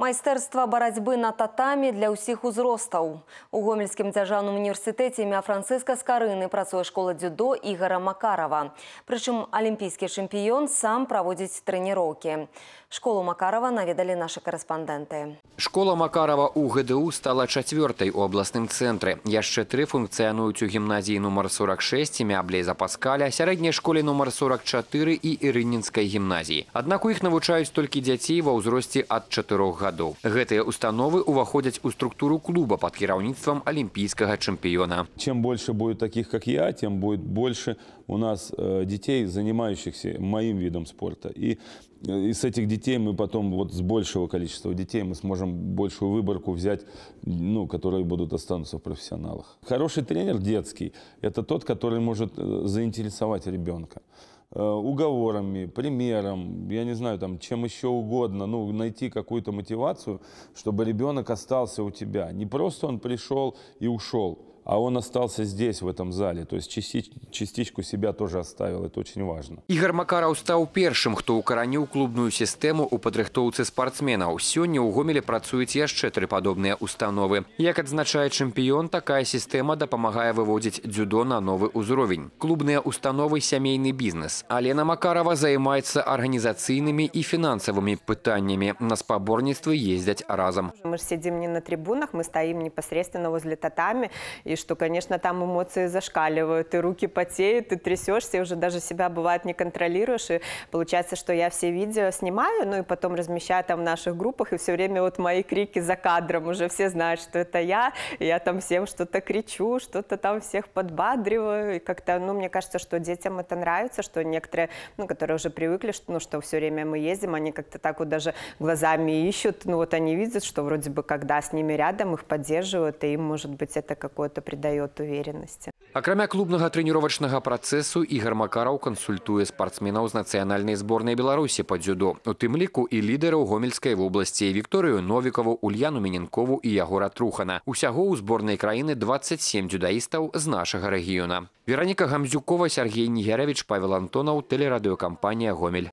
Майстэрства барацьбы на татамі для ўсіх узростаў. У гомельскім дзяржаўным універсітэце імя францыска скарыны працуе школа дзюдо ігара Макарова. Прычым алімпійскі чэмпіён сам праводзіць трэніроўкі. Школу Макарова наведалі нашы карэспандэнты. Школа Макарова ў ГДУ стала чацвёртай у абласным цэнтры. Яшчэ тры функцыянуюць у гімназіі нумар 46 імя Аблеза Паскаля, сярэдняй школе нумар 44 і Ірынінскай гімназіі. Аднак у іх навучаюць толькі дзяцей ва ўзросце ад 4 гадоў гадоў. Гэтыя установы ўваходзяць у структуру клуба под кіраўніцтвам алімпійскага чэмпіёна. Чем больше будет таких, как я, тем будет больше у нас э, детей, занимающихся моим видом спорта. И э, из этих детей мы потом, вот с большего количества детей, мы сможем большую выборку взять, ну, которые будут останутся в профессионалах. Хороший тренер детский – это тот, который может э, заинтересовать ребенка. Э, уговорами, примером, я не знаю, там, чем еще угодно, ну, найти какую-то мотивацию, чтобы ребенок остался у тебя. Не просто он пришел и ушел, а он остался здесь, в этом зале. То есть частич, частичку себя тоже оставил. Это очень важно. Игорь Макаров стал первым, кто укоронил клубную систему у падрыхтоўцы спартсменаў. Сёння ў гомелі працуюць яшчэ тры падобныя установы. Як адзначае чэмпіён, такая система дапамагае выводзіць дзюдо на новы ўзровень. Клубныя установы сямейны бізнес. Алена Макарова займаецца арганізацыйнымі і фінансавымі пытаннямі. На спаборніцтвы ездзяць разом. Мы ж сидим не на трибунах, мы стоим непосредственно возле татами и что, конечно, там эмоции зашкаливают, и руки потеют, и трясешься, и уже даже себя, бывает, не контролируешь, и получается, что я все видео снимаю, ну и потом размещаю там в наших группах, и все время вот мои крики за кадром, уже все знают, что это я, и я там всем что-то кричу, что-то там всех подбадриваю, и как-то, ну, мне кажется, что детям это нравится, что некоторые, ну, которые уже привыкли, что, ну, что все время мы ездим, они как-то так вот даже глазами ищут, ну, вот они видят, что вроде бы, когда с ними рядом, их поддерживают, и им, может быть, это какое-то это придает уверенности. Акрамя клубнага трэніровачнага працэсу Ігор Макараў кансультуе спартсменаў з нацыянальнай зборнай Беларусі па дзюдо, у тым и і Гомельской области Викторию Новикову, Ульяну Мененкову и Ягора Трухана. Усяго у сборной краіны 27 дзюдаістаў из нашага рэгіёна. Вероника Гамзюкова, Сергей Нигеревич, Павел Антонов, телерадиокомпания Гомель.